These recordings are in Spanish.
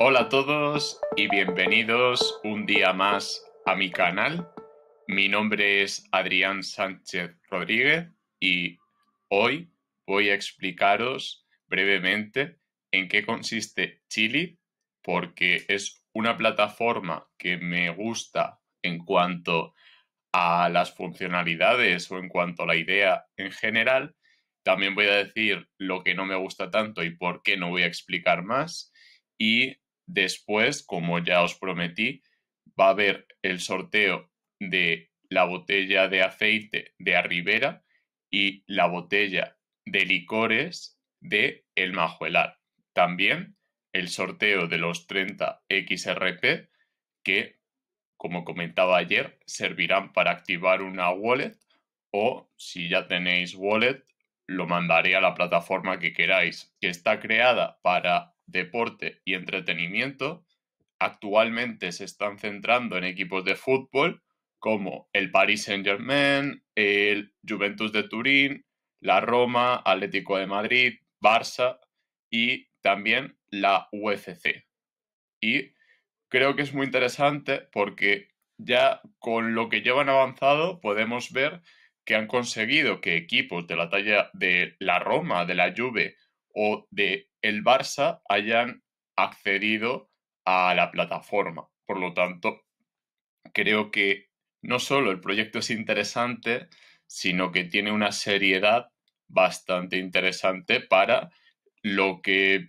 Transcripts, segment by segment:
Hola a todos y bienvenidos un día más a mi canal. Mi nombre es Adrián Sánchez Rodríguez y hoy voy a explicaros brevemente en qué consiste Chili, porque es una plataforma que me gusta en cuanto a las funcionalidades o en cuanto a la idea en general. También voy a decir lo que no me gusta tanto y por qué no voy a explicar más. Y Después, como ya os prometí, va a haber el sorteo de la botella de aceite de Arribera y la botella de licores de El Majuelar. También el sorteo de los 30 XRP que, como comentaba ayer, servirán para activar una wallet o, si ya tenéis wallet, lo mandaré a la plataforma que queráis, que está creada para deporte y entretenimiento, actualmente se están centrando en equipos de fútbol como el Paris Saint-Germain, el Juventus de Turín, la Roma, Atlético de Madrid, Barça y también la UFC. Y creo que es muy interesante porque ya con lo que llevan avanzado podemos ver que han conseguido que equipos de la talla de la Roma, de la Juve o de el Barça hayan accedido a la plataforma. Por lo tanto, creo que no solo el proyecto es interesante, sino que tiene una seriedad bastante interesante para lo que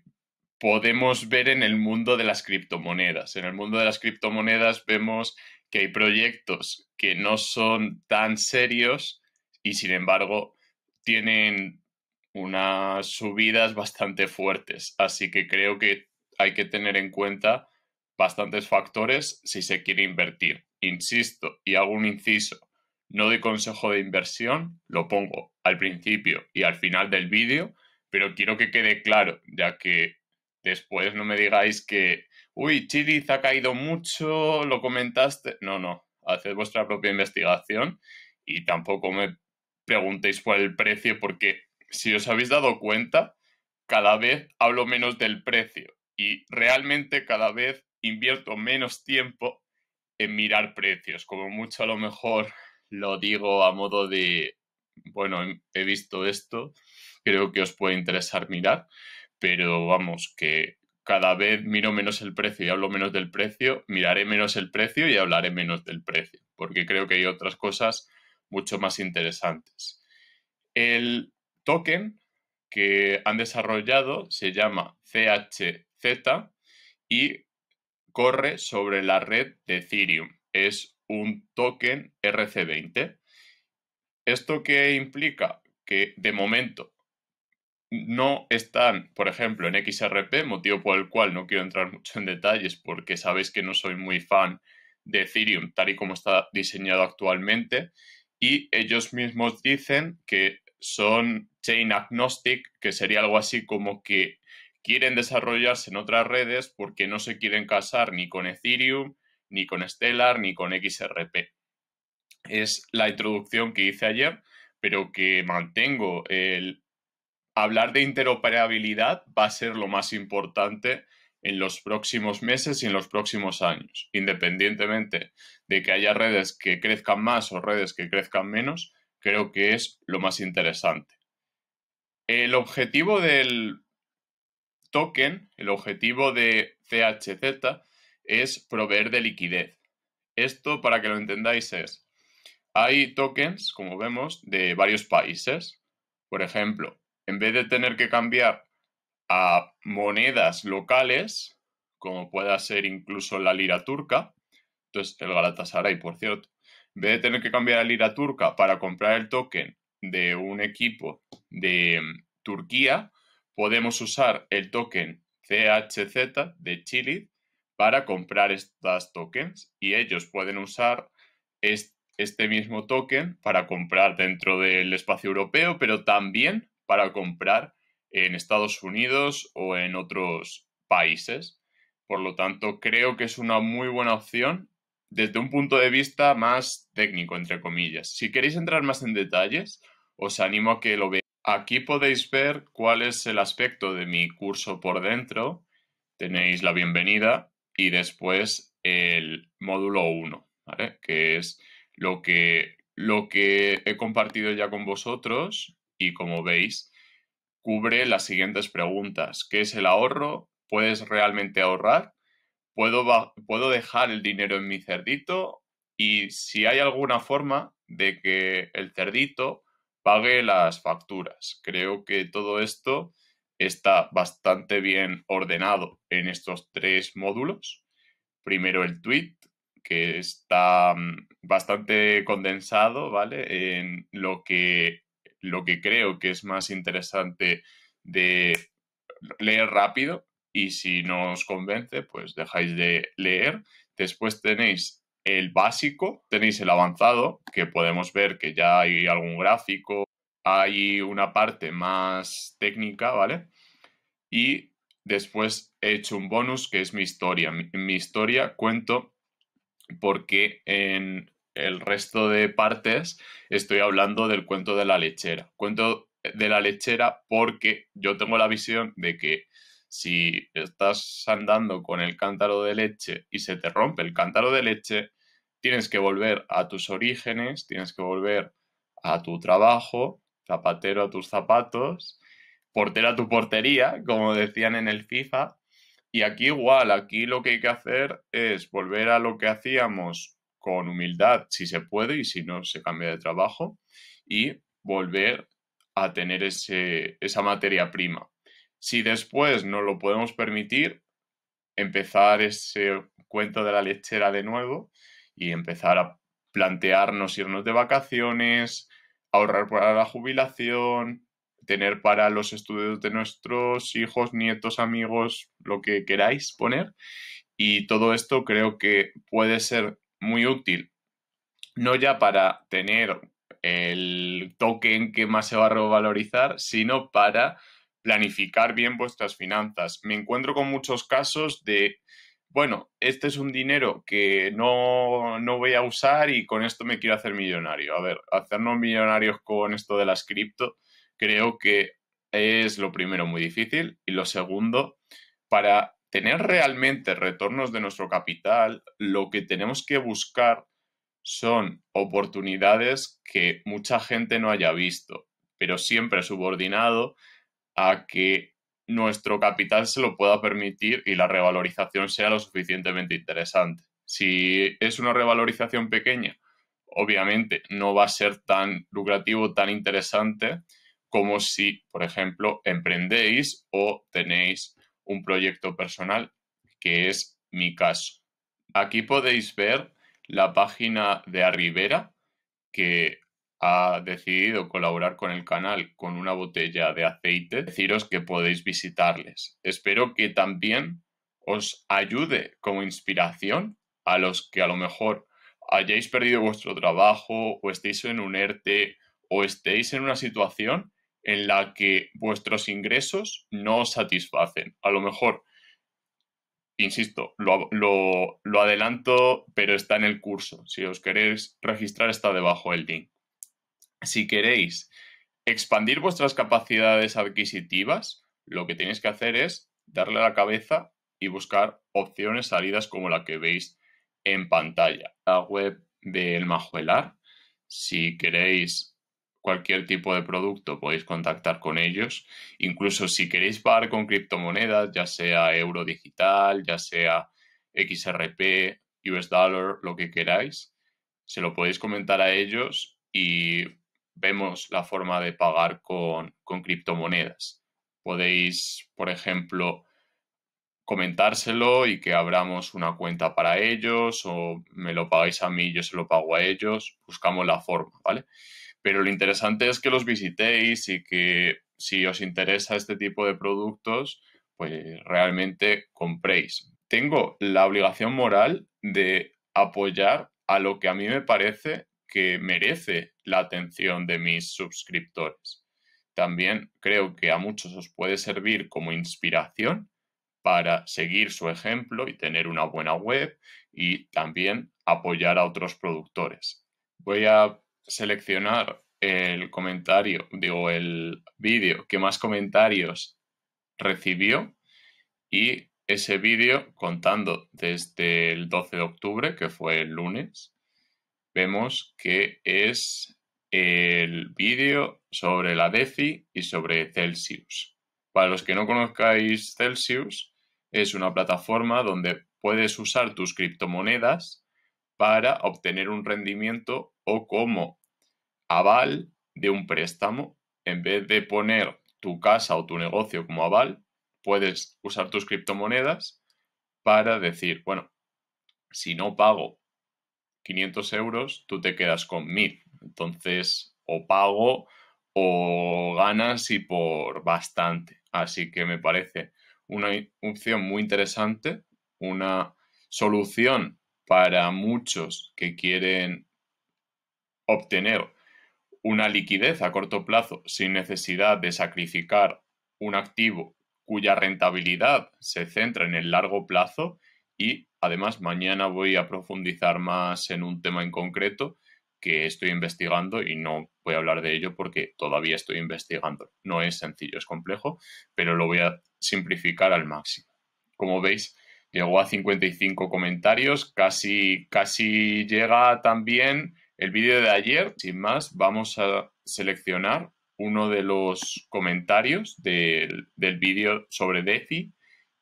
podemos ver en el mundo de las criptomonedas. En el mundo de las criptomonedas vemos que hay proyectos que no son tan serios y sin embargo tienen unas subidas bastante fuertes. Así que creo que hay que tener en cuenta bastantes factores si se quiere invertir. Insisto, y hago un inciso, no de consejo de inversión, lo pongo al principio y al final del vídeo, pero quiero que quede claro, ya que después no me digáis que, uy, Chiliz ha caído mucho, lo comentaste. No, no, haced vuestra propia investigación y tampoco me preguntéis por el precio porque si os habéis dado cuenta, cada vez hablo menos del precio y realmente cada vez invierto menos tiempo en mirar precios. Como mucho a lo mejor lo digo a modo de, bueno, em, he visto esto, creo que os puede interesar mirar, pero vamos, que cada vez miro menos el precio y hablo menos del precio, miraré menos el precio y hablaré menos del precio, porque creo que hay otras cosas mucho más interesantes. El token que han desarrollado, se llama CHZ y corre sobre la red de Ethereum. Es un token RC20. ¿Esto que implica? Que de momento no están, por ejemplo, en XRP, motivo por el cual no quiero entrar mucho en detalles porque sabéis que no soy muy fan de Ethereum tal y como está diseñado actualmente y ellos mismos dicen que son chain agnostic, que sería algo así como que quieren desarrollarse en otras redes porque no se quieren casar ni con Ethereum, ni con Stellar, ni con XRP. Es la introducción que hice ayer, pero que mantengo. El hablar de interoperabilidad va a ser lo más importante en los próximos meses y en los próximos años, independientemente de que haya redes que crezcan más o redes que crezcan menos, creo que es lo más interesante. El objetivo del token, el objetivo de CHZ, es proveer de liquidez. Esto, para que lo entendáis, es, hay tokens, como vemos, de varios países. Por ejemplo, en vez de tener que cambiar a monedas locales, como pueda ser incluso la lira turca, entonces el Galatasaray, por cierto, en vez de tener que cambiar a lira turca para comprar el token de un equipo de mm, Turquía, podemos usar el token CHZ de Chile para comprar estas tokens y ellos pueden usar este mismo token para comprar dentro del espacio europeo, pero también para comprar en Estados Unidos o en otros países. Por lo tanto, creo que es una muy buena opción desde un punto de vista más técnico, entre comillas. Si queréis entrar más en detalles, os animo a que lo veáis. Aquí podéis ver cuál es el aspecto de mi curso por dentro. Tenéis la bienvenida y después el módulo 1, que es lo que, lo que he compartido ya con vosotros y como veis, cubre las siguientes preguntas. ¿Qué es el ahorro? ¿Puedes realmente ahorrar? puedo, dejar el dinero en mi cerdito y si hay alguna forma de que el cerdito pague las facturas. Creo que todo esto está bastante bien ordenado en estos tres módulos. Primero el tweet, que está mm, bastante condensado, ¿vale? En lo que, lo que creo que es más interesante de leer rápido, y si no os convence, pues dejáis de leer. Después tenéis el básico, tenéis el avanzado, que podemos ver que ya hay algún gráfico, hay una parte más técnica, ¿vale? Y después he hecho un bonus que es mi historia. En mi historia cuento porque en el resto de partes estoy hablando del cuento de la lechera. Cuento de la lechera porque yo tengo la visión de que si estás andando con el cántaro de leche y se te rompe el cántaro de leche, tienes que volver a tus orígenes, tienes que volver a tu trabajo, zapatero a tus zapatos, portero a tu portería, como decían en el FIFA. Y aquí igual, aquí lo que hay que hacer es volver a lo que hacíamos con humildad, si se puede, y si no, se cambia de trabajo, y volver a tener esa materia prima. Si después no lo podemos permitir, empezar ese cuento de la lechera de nuevo y empezar a plantearnos irnos de vacaciones, ahorrar para la jubilación, tener para los estudios de nuestros hijos, nietos, amigos, lo que queráis poner. Y todo esto creo que puede ser muy útil, no ya para tener el token que más se va a revalorizar, sino para planificar bien vuestras finanzas. Me encuentro con muchos casos de, bueno, este es un dinero que no, no voy a usar y con esto me quiero hacer millonario. A ver, hacernos millonarios con esto de las cripto creo que es lo primero muy difícil y lo segundo, para tener realmente retornos de nuestro capital, lo que tenemos que buscar son oportunidades que mucha gente no haya visto, pero siempre subordinado a que nuestro capital se lo pueda permitir y la revalorización sea lo suficientemente interesante. Si es una revalorización pequeña, obviamente no va a ser tan lucrativo, tan interesante como si, por ejemplo, emprendéis o tenéis un proyecto personal, que es mi caso. Aquí podéis ver la página de Arribera, que ha decidido colaborar con el canal con una botella de aceite, deciros que podéis visitarles. Espero que también os ayude como inspiración a los que a lo mejor hayáis perdido vuestro trabajo o estéis en un ERTE o estéis en una situación en la que vuestros ingresos no os satisfacen. A lo mejor, insisto, lo, adelanto, pero está en el curso. Si os queréis registrar, está debajo el link. Si queréis expandir vuestras capacidades adquisitivas, lo que tenéis que hacer es darle a la cabeza y buscar opciones, salidas como la que veis en pantalla. La web del Majuelar, si queréis cualquier tipo de producto podéis contactar con ellos. Incluso si queréis pagar con criptomonedas, ya sea euro digital, ya sea XRP, US dollar, lo que queráis, se lo podéis comentar a ellos y vemos la forma de pagar con, criptomonedas. Podéis, por ejemplo, comentárselo y que abramos una cuenta para ellos o me lo pagáis a mí yo se lo pago a ellos. Buscamos la forma, ¿vale? Pero lo interesante es que los visitéis y que si os interesa este tipo de productos, pues realmente compréis. Tengo la obligación moral de apoyar a lo que a mí me parece que merece la atención de mis suscriptores. También creo que a muchos os puede servir como inspiración para seguir su ejemplo y tener una buena web y también apoyar a otros productores. Voy a seleccionar el comentario, digo, el vídeo que más comentarios recibió y ese vídeo contando desde el 12 de octubre, que fue el lunes, vemos que es el vídeo sobre la DeFi y sobre Celsius. Para los que no conozcáis Celsius, es una plataforma donde puedes usar tus criptomonedas para obtener un rendimiento o como aval de un préstamo. En vez de poner tu casa o tu negocio como aval, puedes usar tus criptomonedas para decir, bueno, si no pago 500 euros, tú te quedas con 1000. Entonces, o pago o ganas y por bastante. Así que me parece una opción muy interesante, una solución para muchos que quieren obtener una liquidez a corto plazo sin necesidad de sacrificar un activo cuya rentabilidad se centra en el largo plazo y además mañana voy a profundizar más en un tema en concreto que estoy investigando y no voy a hablar de ello porque todavía estoy investigando. No es sencillo, es complejo, pero lo voy a simplificar al máximo. Como veis, llegó a 55 comentarios, casi, casi llega también el vídeo de ayer. Sin más, vamos a seleccionar uno de los comentarios del, del vídeo sobre DeFi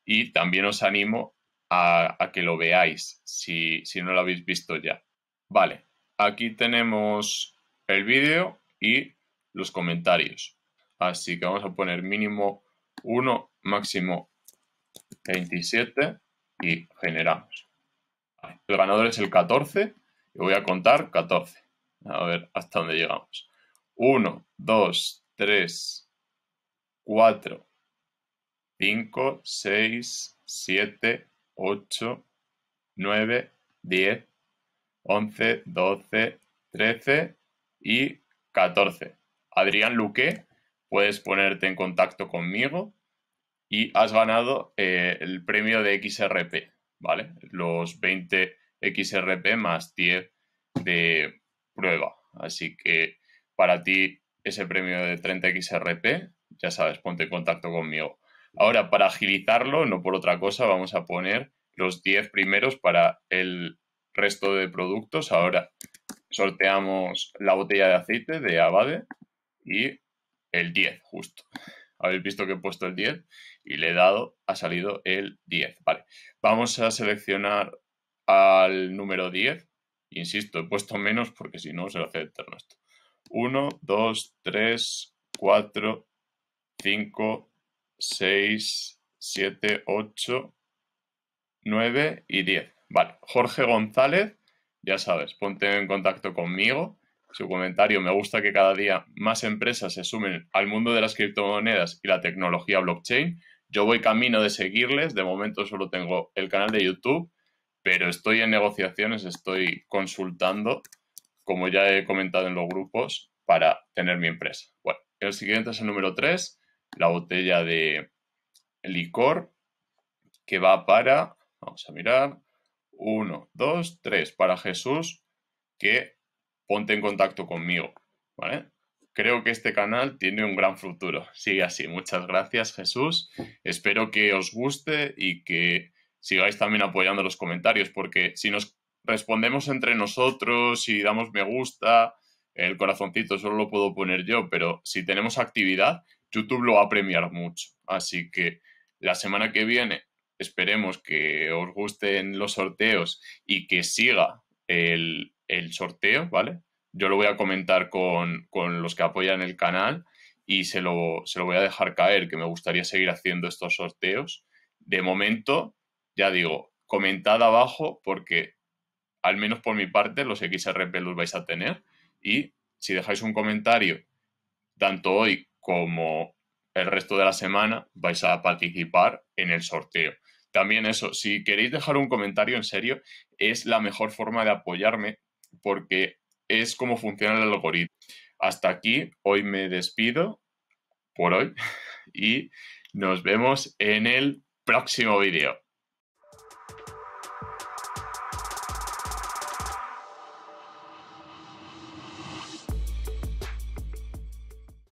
y también os animo a, que lo veáis si, no lo habéis visto ya. Vale, aquí tenemos el vídeo y los comentarios. Así que vamos a poner mínimo 1, máximo 27 y generamos. El ganador es el 14 y voy a contar 14. A ver hasta dónde llegamos. 1, 2, 3, 4, 5, 6, 7, 8, 9, 10, 11, 12, 13 y 14. Adrián Luque, puedes ponerte en contacto conmigo y has ganado eh, el premio de XRP, ¿vale? Los 20 XRP más 10 de prueba. Así que para ti ese premio de 30 XRP, ya sabes, ponte en contacto conmigo. Ahora, para agilizarlo, no por otra cosa, vamos a poner los 10 primeros para el resto de productos. Ahora sorteamos la botella de aceite de Abade y el 10, justo. Habéis visto que he puesto el 10 y le he dado, ha salido el 10. Vale, vamos a seleccionar al número 10. Insisto, he puesto menos porque si no se lo hace eterno esto. 1, 2, 3, 4, 5, 6, 7, 8, 9 y 10. Vale, Jorge González, ya sabes, ponte en contacto conmigo. Su comentario, me gusta que cada día más empresas se sumen al mundo de las criptomonedas y la tecnología blockchain. Yo voy camino de seguirles, de momento solo tengo el canal de YouTube, pero estoy en negociaciones, estoy consultando, como ya he comentado en los grupos, para tener mi empresa. Bueno, el siguiente es el número 3, la botella de licor que va para, vamos a mirar, 1, 2, 3, para Jesús que ponte en contacto conmigo, ¿vale? Creo que este canal tiene un gran futuro. Sigue así. Muchas gracias, Jesús. Espero que os guste y que sigáis también apoyando los comentarios, porque si nos respondemos entre nosotros y damos me gusta, el corazoncito solo lo puedo poner yo, pero si tenemos actividad, YouTube lo va a premiar mucho. Así que la semana que viene esperemos que os gusten los sorteos y que siga el, el sorteo, ¿vale? Yo lo voy a comentar con, con, los que apoyan el canal y se lo, se lo voy a dejar caer, que me gustaría seguir haciendo estos sorteos. De momento, ya digo, comentad abajo porque al menos por mi parte los XRP los vais a tener y si dejáis un comentario tanto hoy como el resto de la semana, vais a participar en el sorteo. También eso, si queréis dejar un comentario en serio, es la mejor forma de apoyarme porque es como funciona el algoritmo. Hasta aquí, hoy me despido por hoy y nos vemos en el próximo vídeo.